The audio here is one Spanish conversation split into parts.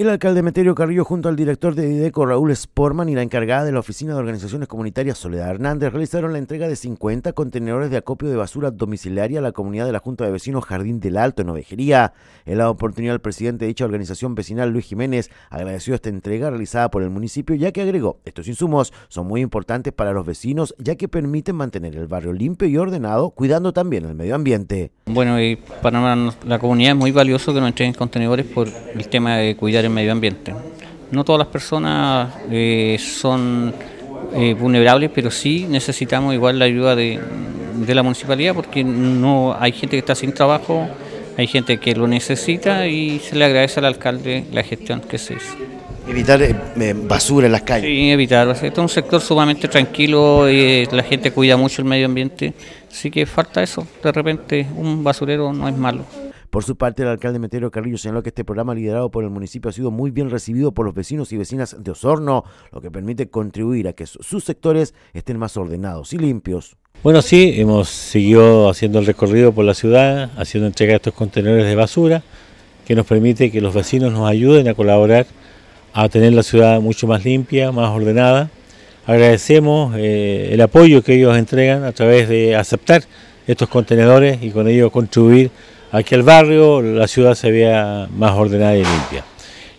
El alcalde Meterio Carrillo junto al director de IDECO Raúl Sporman y la encargada de la Oficina de Organizaciones Comunitarias Soledad Hernández realizaron la entrega de 50 contenedores de acopio de basura domiciliaria a la comunidad de la Junta de Vecinos Jardín del Alto en Ovejería. En la oportunidad el presidente de dicha organización vecinal Luis Jiménez agradeció esta entrega realizada por el municipio ya que agregó estos insumos son muy importantes para los vecinos ya que permiten mantener el barrio limpio y ordenado cuidando también el medio ambiente. Bueno y para la comunidad es muy valioso que nos entreguen contenedores por el tema de cuidar medio ambiente. No todas las personas eh, son eh, vulnerables, pero sí necesitamos igual la ayuda de, la municipalidad porque no hay gente que está sin trabajo, hay gente que lo necesita y se le agradece al alcalde la gestión que se hizo. Evitar eh, basura en las calles. Sí, evitar. Este es un sector sumamente tranquilo, y la gente cuida mucho el medio ambiente, así que falta eso. De repente un basurero no es malo. Por su parte, el alcalde Metero Carrillo señaló que este programa liderado por el municipio ha sido muy bien recibido por los vecinos y vecinas de Osorno, lo que permite contribuir a que sus sectores estén más ordenados y limpios. Bueno, sí, hemos seguido haciendo el recorrido por la ciudad, haciendo entrega de estos contenedores de basura, que nos permite que los vecinos nos ayuden a colaborar a tener la ciudad mucho más limpia, más ordenada. Agradecemos eh, el apoyo que ellos entregan a través de aceptar estos contenedores y con ello contribuir aquí al barrio, la ciudad se vea más ordenada y limpia.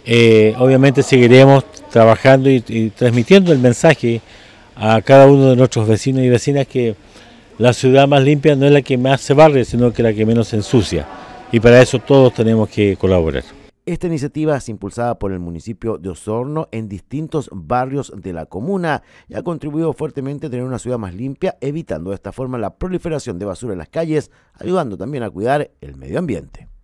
Eh, obviamente seguiremos trabajando y, transmitiendo el mensaje a cada uno de nuestros vecinos y vecinas que la ciudad más limpia no es la que más se barre, sino que la que menos se ensucia. Y para eso todos tenemos que colaborar. Esta iniciativa es impulsada por el municipio de Osorno en distintos barrios de la comuna y ha contribuido fuertemente a tener una ciudad más limpia, evitando de esta forma la proliferación de basura en las calles, ayudando también a cuidar el medio ambiente.